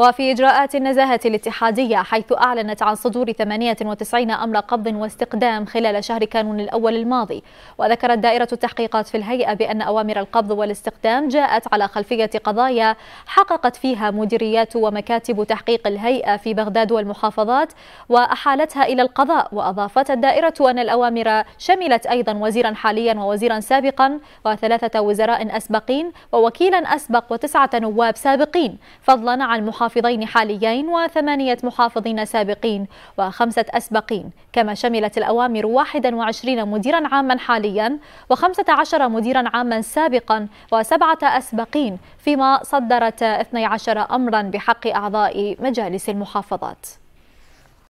وفي إجراءات النزاهة الاتحادية حيث أعلنت عن صدور 98 أمر قبض واستقدام خلال شهر كانون الأول الماضي وذكرت دائرة التحقيقات في الهيئة بأن أوامر القبض والاستقدام جاءت على خلفية قضايا حققت فيها مديريات ومكاتب تحقيق الهيئة في بغداد والمحافظات وأحالتها إلى القضاء وأضافت الدائرة أن الأوامر شملت أيضا وزيرا حاليا ووزيرا سابقا وثلاثة وزراء أسبقين ووكيلا أسبق وتسعة نواب سابقين فضلا عن محافظات محافظين حاليين وثمانية محافظين سابقين وخمسة أسبقين كما شملت الأوامر 21 مديرا عاما حاليا و15 مديرا عاما سابقا وسبعة أسبقين فيما صدرت 12 أمرا بحق أعضاء مجالس المحافظات